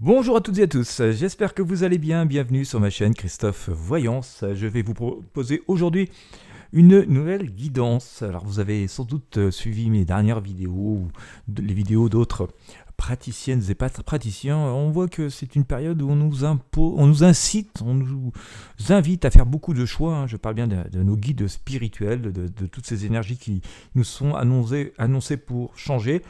Bonjour à toutes et à tous, j'espère que vous allez bien, bienvenue sur ma chaîne Christophe Voyance. Je vais vous proposer aujourd'hui une nouvelle guidance. Alors vous avez sans doute euh, suivi mes dernières vidéos ou les vidéos d'autres praticiennes et praticiens. On voit que c'est une période où on nous, on nous incite, on nous invite à faire beaucoup de choix. Hein. Je parle bien de, nos guides spirituels, de, toutes ces énergies qui nous sont annoncées pour changer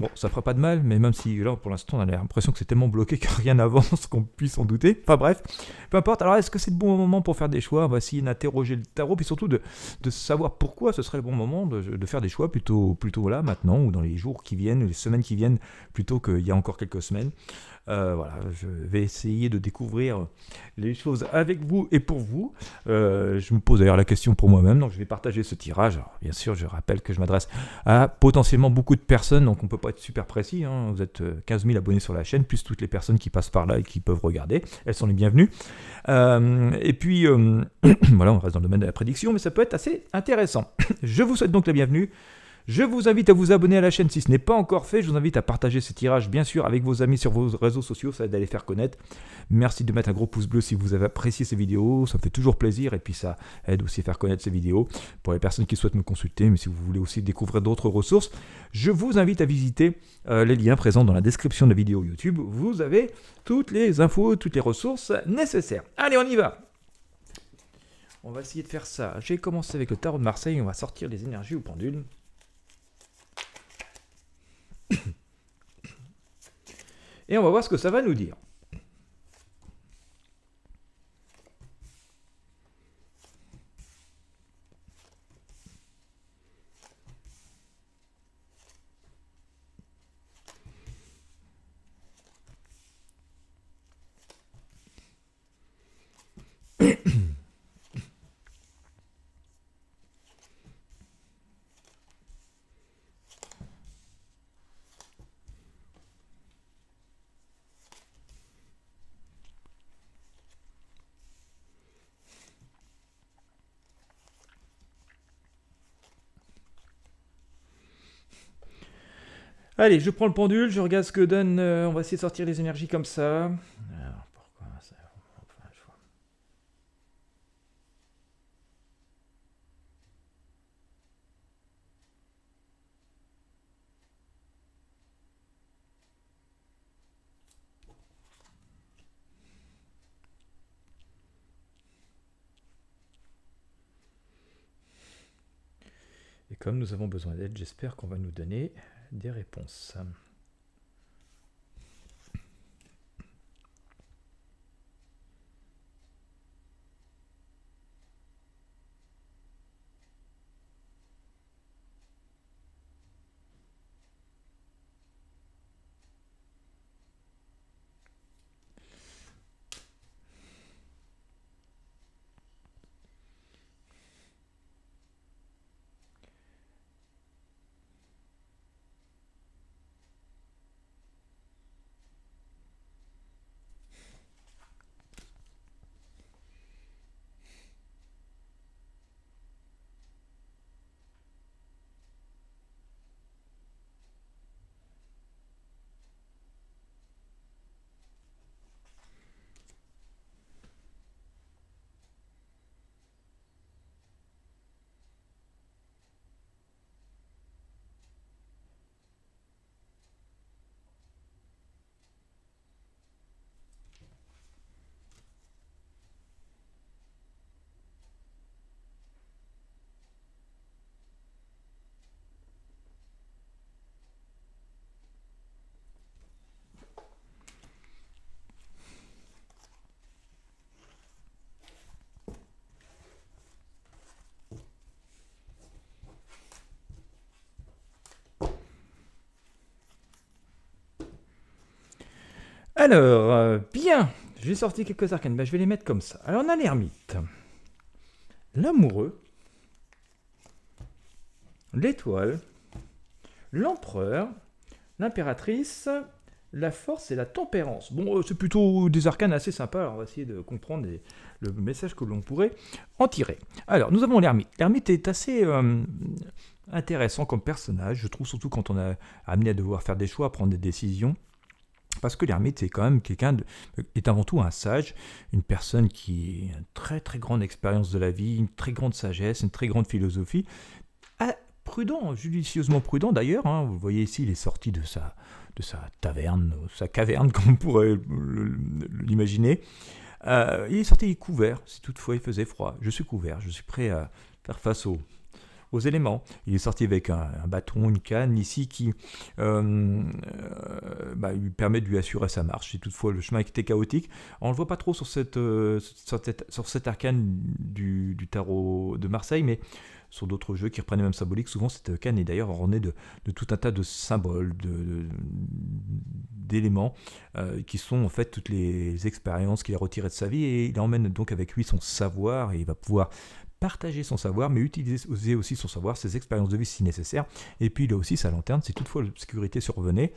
Bon, ça fera pas de mal, mais même si là, pour l'instant, on a l'impression que c'est tellement bloqué que rien n'avance, qu'on puisse en douter. Enfin bref, peu importe. Alors, est-ce que c'est le bon moment pour faire des choix On va essayer d'interroger le tarot, puis surtout de, savoir pourquoi ce serait le bon moment de, faire des choix plutôt, plutôt là, maintenant, ou dans les jours qui viennent, les semaines qui viennent, plutôt qu'il y a encore quelques semaines. Euh, voilà, je vais essayer de découvrir les choses avec vous et pour vous. Euh, je me pose d'ailleurs la question pour moi-même, donc je vais partager ce tirage. bien sûr, je rappelle que je m'adresse à potentiellement beaucoup de personnes, donc on ne peut pas être super précis. Hein. Vous êtes 15 euh, 000 abonnés sur la chaîne, plus toutes les personnes qui passent par là et qui peuvent regarder. Elles sont les bienvenues. et puis, voilà, on reste dans le domaine de la prédiction, mais ça peut être assez intéressant. Je vous souhaite donc la bienvenue. Je vous invite à vous abonner à la chaîne si ce n'est pas encore fait. Je vous invite à partager ce tirage, bien sûr, avec vos amis sur vos réseaux sociaux. Ça aide à les faire connaître. Merci de mettre un gros pouce bleu si vous avez apprécié ces vidéos. Ça me fait toujours plaisir. Et puis, ça aide aussi à faire connaître ces vidéos pour les personnes qui souhaitent me consulter. Mais si vous voulez aussi découvrir d'autres ressources, je vous invite à visiter euh, les liens présents dans la description de la vidéo YouTube. Vous avez toutes les infos, toutes les ressources nécessaires. Allez, on y va on va essayer de faire ça. J'ai commencé avec le tarot de Marseille, on va sortir les énergies au pendules. Et on va voir ce que ça va nous dire. Allez, je prends le pendule, je regarde ce que donne. Euh, on va essayer de sortir les énergies comme ça. Alors, pourquoi ça enfin, je vois. Et comme nous avons besoin d'aide, j'espère qu'on va nous donner des réponses. Alors, euh, bien, j'ai sorti quelques arcanes, ben, je vais les mettre comme ça. Alors on a l'ermite, l'amoureux, l'étoile, l'empereur, l'impératrice, la force et la tempérance. Bon, euh, c'est plutôt des arcanes assez sympas, Alors, on va essayer de comprendre le message que l'on pourrait en tirer. Alors, nous avons l'ermite. L'ermite est assez euh, intéressant comme personnage, je trouve, surtout quand on a amené à devoir faire des choix, prendre des décisions. Parce que l'ermite est quand même quelqu'un est avant tout un sage, une personne qui a une très très grande expérience de la vie, une très grande sagesse, une très grande philosophie. Ah, prudent, judicieusement prudent d'ailleurs. Hein. vous voyez ici, il est sorti de sa, de sa taverne, euh, sa caverne, comme on pourrait l'imaginer. Euh, il est sorti couvert, si toutefois il faisait froid. Je suis couvert, je suis prêt à faire face au, aux éléments. Il est sorti avec un, bâton, une canne ici qui euh, euh, bah, lui permet de lui assurer sa marche. Et toutefois le chemin était chaotique, on ne le voit pas trop sur cette, euh, sur arcane du, tarot de Marseille, mais sur d'autres jeux qui reprennent les mêmes symboliques. Souvent, cette canne est d'ailleurs ornée de, tout un tas de symboles, d'éléments de, d'éléments qui sont en fait toutes les expériences qu'il a retirées de sa vie. Et il emmène donc avec lui son savoir et il va pouvoir partager son savoir, mais utiliser aussi son savoir, ses expériences de vie si nécessaire. Et puis il a aussi sa lanterne, si toutefois l'obscurité survenait,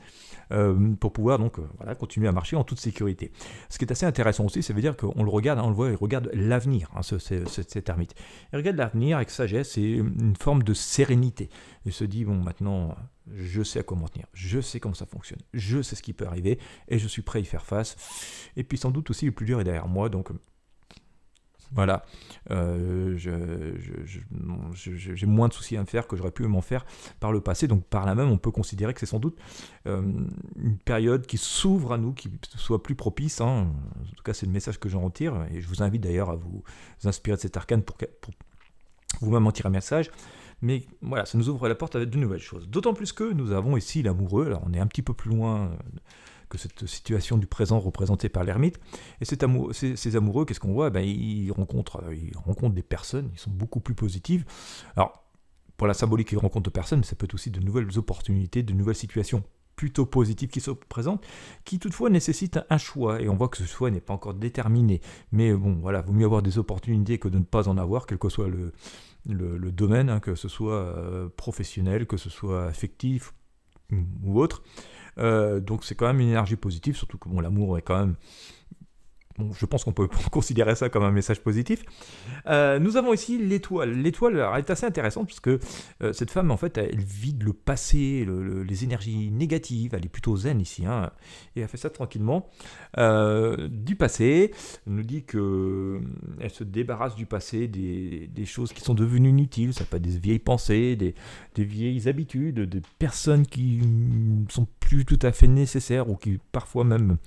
euh, pour pouvoir donc euh, voilà, continuer à marcher en toute sécurité. Ce qui est assez intéressant aussi, ça veut dire qu'on le regarde, on le voit, il regarde l'avenir, hein, ce, cet ermite. Il regarde l'avenir avec sagesse et une forme de sérénité. Il se dit, bon, maintenant, je sais à quoi m'en tenir, je sais comment ça fonctionne, je sais ce qui peut arriver, et je suis prêt à y faire face. Et puis sans doute aussi, le plus dur est derrière moi, donc voilà. Euh, j'ai moins de soucis à me faire que j'aurais pu m'en faire par le passé. Donc par là même, on peut considérer que c'est sans doute euh, une période qui s'ouvre à nous, qui soit plus propice. Hein. En tout cas, c'est le message que j'en retire. Et je vous invite d'ailleurs à vous inspirer de cet arcane pour, vous-même en tirer un message. Mais voilà, ça nous ouvre la porte à de nouvelles choses. D'autant plus que nous avons ici l'amoureux. Alors on est un petit peu plus loin. Euh, que cette situation du présent représentée par l'ermite. Et ces, amoureux, qu'est-ce qu'on voit ben, ils, rencontrent, euh, ils rencontrent des personnes, ils sont beaucoup plus positifs. Alors, pour la symbolique, ils rencontrent des personnes, mais ça peut être aussi de nouvelles opportunités, de nouvelles situations plutôt positives qui se présentent, qui toutefois nécessitent un choix. Et on voit que ce choix n'est pas encore déterminé. Mais bon, voilà, vaut mieux avoir des opportunités que de ne pas en avoir, quel que soit le, le, domaine, hein, que ce soit euh, professionnel, que ce soit affectif, ou autre. Euh, donc c'est quand même une énergie positive, surtout que bon, l'amour est quand même je pense qu'on peut considérer ça comme un message positif. Euh, nous avons ici l'étoile. L'étoile est assez intéressante puisque euh, cette femme, en fait, elle vide le passé, les énergies négatives. Elle est plutôt zen ici. Hein. et elle fait ça tranquillement. Euh, du passé, elle nous dit qu'elle se débarrasse du passé, des, choses qui sont devenues inutiles. Ça peut être des vieilles pensées, des, des vieilles habitudes, des personnes qui sont plus tout à fait nécessaires ou qui parfois même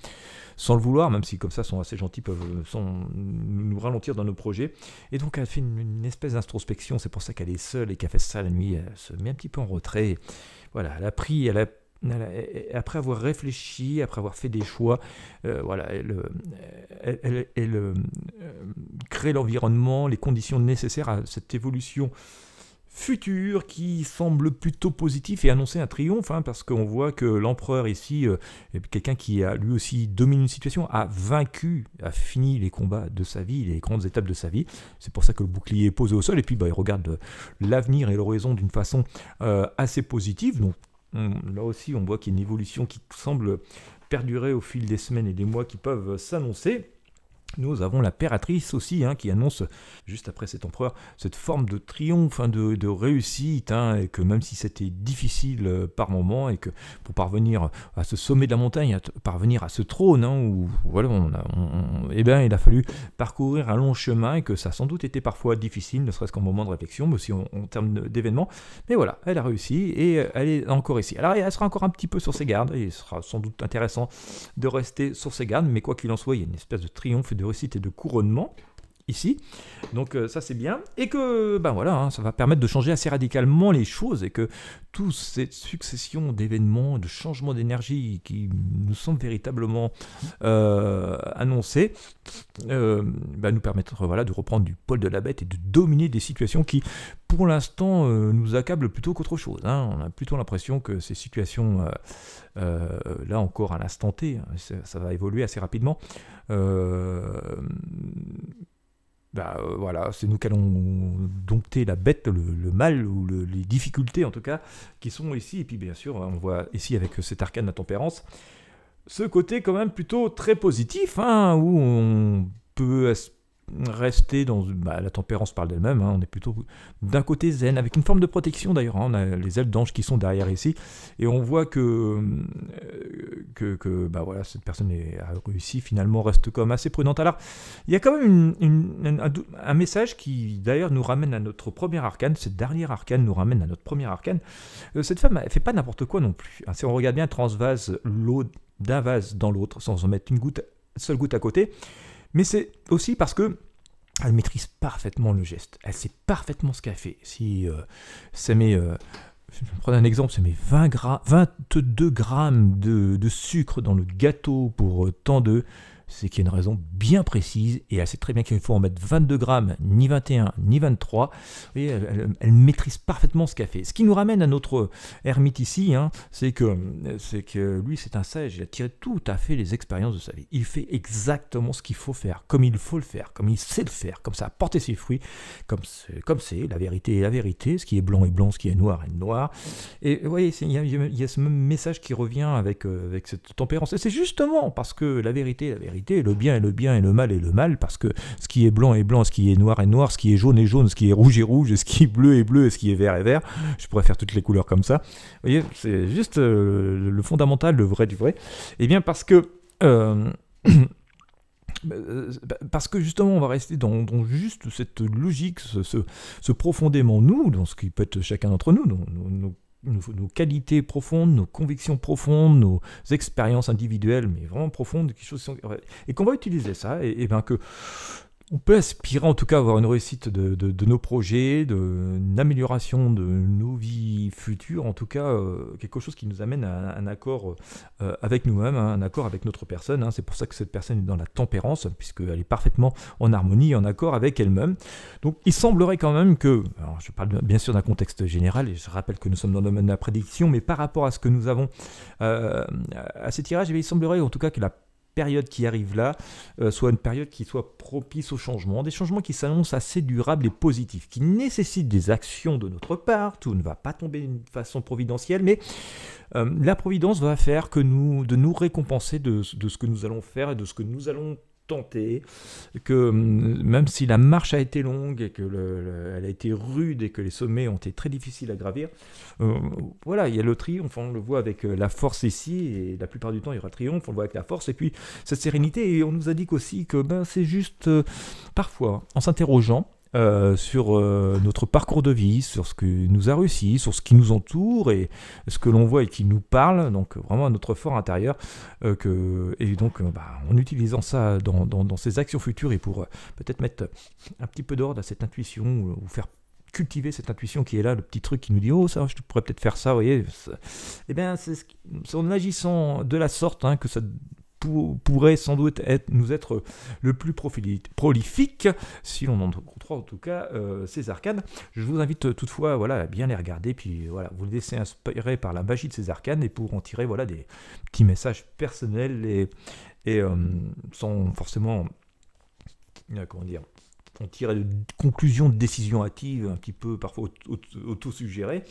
sans le vouloir, même si comme ça sont assez gentils, peuvent euh, sont, nous ralentir dans nos projets. Et donc elle fait une, espèce d'introspection, c'est pour ça qu'elle est seule et qu'elle fait ça la nuit, elle se met un petit peu en retrait. Voilà, elle a pris, elle après avoir réfléchi, après avoir fait des choix, euh, voilà, elle, euh, crée l'environnement, les conditions nécessaires à cette évolution futur qui semble plutôt positif et annoncer un triomphe, hein, parce qu'on voit que l'empereur ici, euh, quelqu'un qui a lui aussi dominé une situation, a vaincu, a fini les combats de sa vie, les grandes étapes de sa vie. C'est pour ça que le bouclier est posé au sol, et puis bah, il regarde euh, l'avenir et l'horizon d'une façon euh, assez positive. Donc là aussi, on voit qu'il y a une évolution qui semble perdurer au fil des semaines et des mois qui peuvent s'annoncer. Nous avons la Pératrice aussi, hein, qui annonce, juste après cet empereur, cette forme de triomphe, hein, de, réussite, hein, et que même si c'était difficile euh, par moment, et que pour parvenir à ce sommet de la montagne, parvenir à ce trône, voilà, on, eh ben, il a fallu parcourir un long chemin, et que ça a sans doute été parfois difficile, ne serait-ce qu'en moment de réflexion, mais aussi en, termes d'événements. Mais voilà, elle a réussi, et euh, elle est encore ici. Alors, elle sera encore un petit peu sur ses gardes, et il sera sans doute intéressant de rester sur ses gardes, mais quoi qu'il en soit, il y a une espèce de triomphe de et de couronnement ici. Donc euh, ça c'est bien. Et que ben voilà, hein, ça va permettre de changer assez radicalement les choses et que toute cette succession d'événements, de changements d'énergie qui nous sont véritablement euh, annoncés, euh, ben, nous permettre voilà, de reprendre du pôle de la bête et de dominer des situations qui pour l'instant nous accablent plutôt qu'autre chose. Hein. On a plutôt l'impression que ces situations, là encore à l'instant T, hein, ça, ça, va évoluer assez rapidement bah, euh, voilà, c'est nous qui allons dompter la bête, le, mal ou les difficultés en tout cas qui sont ici. Et puis bien sûr, on voit ici avec cet arcane de tempérance ce côté quand même plutôt très positif hein, où on peut rester dans bah, la tempérance parle d'elle-même. Hein, on est plutôt d'un côté zen, avec une forme de protection d'ailleurs. Hein, on a les ailes d'ange qui sont derrière ici, et on voit euh, que que, bah voilà cette personne est, a réussi finalement reste comme assez prudente. Alors il y a quand même un, message qui d'ailleurs nous ramène à notre premier arcane. Cette dernière arcane nous ramène à notre premier arcane. Euh, cette femme elle fait pas n'importe quoi non plus. Hein. si on regarde bien, transvase l'eau d'un vase dans l'autre sans en mettre une goutte, seule goutte à côté. Mais c'est aussi parce que elle maîtrise parfaitement le geste. Elle sait parfaitement ce qu'elle fait. Si euh, ça met, euh, je vais prendre un exemple, ça met 20 22 grammes de, sucre dans le gâteau pour euh, tant de, c'est qu'il y a une raison bien précise et elle sait très bien qu'il faut en mettre 22 grammes, ni 21, ni 23. elle, elle, maîtrise parfaitement ce qu'elle fait. Ce qui nous ramène à notre ermite ici, hein, c'est que, que lui, c'est un sage. Il a tiré tout à fait les expériences de sa vie. Il fait exactement ce qu'il faut faire, comme il faut le faire, comme il sait le faire, comme ça porter ses fruits, comme c'est, comme c'est la vérité est la vérité, ce qui est blanc est blanc, ce qui est noir est noir. Et vous voyez, il y, a ce même message qui revient avec, euh, avec cette tempérance. Et c'est justement parce que la vérité est la vérité le bien et le bien et le mal et le mal, parce que ce qui est blanc est blanc, ce qui est noir est noir, ce qui est jaune est jaune, ce qui est rouge est rouge, et ce qui est bleu est bleu, et ce qui est vert est vert. Je pourrais faire toutes les couleurs comme ça. Vous voyez, c'est juste euh, le fondamental, le vrai du vrai. Et eh bien parce que... Euh, bah, parce que justement, on va rester dans, juste cette logique, ce, ce, profondément nous, dans ce qui peut être chacun d'entre nous, nos, qualités profondes, nos convictions profondes, nos expériences individuelles, mais vraiment profondes, et qu'on va utiliser ça, et, et bien que on peut aspirer en tout cas à avoir une réussite de, nos projets, de, amélioration de nos vies futures, en tout cas euh, quelque chose qui nous amène à, un accord euh, avec nous-mêmes, hein, un accord avec notre personne. Hein. C'est pour ça que cette personne est dans la tempérance, puisqu'elle est parfaitement en harmonie, en accord avec elle-même. Donc il semblerait quand même que, alors je parle bien sûr d'un contexte général, et je rappelle que nous sommes dans le domaine de la prédiction, mais par rapport à ce que nous avons euh, à ces tirages, eh il semblerait en tout cas que la période qui arrive là euh, soit une période qui soit propice au changement, des changements qui s'annoncent assez durables et positifs, qui nécessitent des actions de notre part. Tout ne va pas tomber d'une façon providentielle, mais euh, la providence va faire que nous, de nous récompenser de ce que nous allons faire et de ce que nous allons tenter que hum, même si la marche a été longue et que le, elle a été rude et que les sommets ont été très difficiles à gravir, euh, voilà, il y a le triomphe, on le voit avec euh, la force ici, et la plupart du temps il y aura triomphe, on le voit avec la force, et puis cette sérénité, et on nous indique aussi que ben, c'est juste euh, parfois en s'interrogeant, euh, sur euh, notre parcours de vie, sur ce qui nous a réussi, sur ce qui nous entoure et ce que l'on voit et qui nous parle, donc vraiment notre fort intérieur. Euh, et donc, bah, en utilisant ça dans, dans, ces actions futures et pour peut-être mettre un petit peu d'ordre à cette intuition ou, faire cultiver cette intuition qui est là, le petit truc qui nous dit oh ça je pourrais peut-être faire ça, vous voyez. Eh bien c'est en agissant de la sorte hein, que ça pourrait sans doute être, nous être le plus prolifique, si l'on en en tout cas euh, ces arcanes. Je vous invite toutefois voilà, à bien les regarder, puis voilà, vous laisser inspirer par la magie de ces arcanes et pour en tirer voilà, des petits messages personnels et, et sont euh, sans forcément. Euh, comment dire on tirait de conclusions de décisions hâtives, un petit peu parfois auto-suggérées.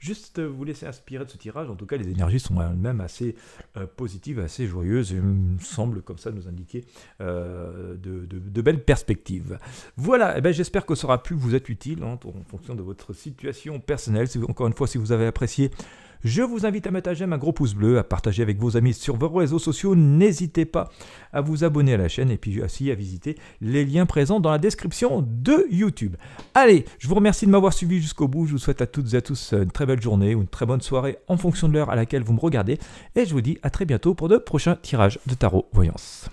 Juste euh, vous laisser inspirer de ce tirage. En tout cas, les énergies sont elles-mêmes assez euh, positives, assez joyeuses, et il me semble comme ça nous indiquer euh, de, belles perspectives. Voilà, eh ben, j'espère que ça aura pu vous être utile hein, en fonction de votre situation personnelle. encore une fois, si vous avez apprécié, je vous invite à mettre à j'aime un gros pouce bleu, à partager avec vos amis sur vos réseaux sociaux. N'hésitez pas à vous abonner à la chaîne et puis aussi à visiter les liens présents dans la description de YouTube. Allez, je vous remercie de m'avoir suivi jusqu'au bout. Je vous souhaite à toutes et à tous une très belle journée ou une très bonne soirée en fonction de l'heure à laquelle vous me regardez. Et je vous dis à très bientôt pour de prochains tirages de tarot voyance.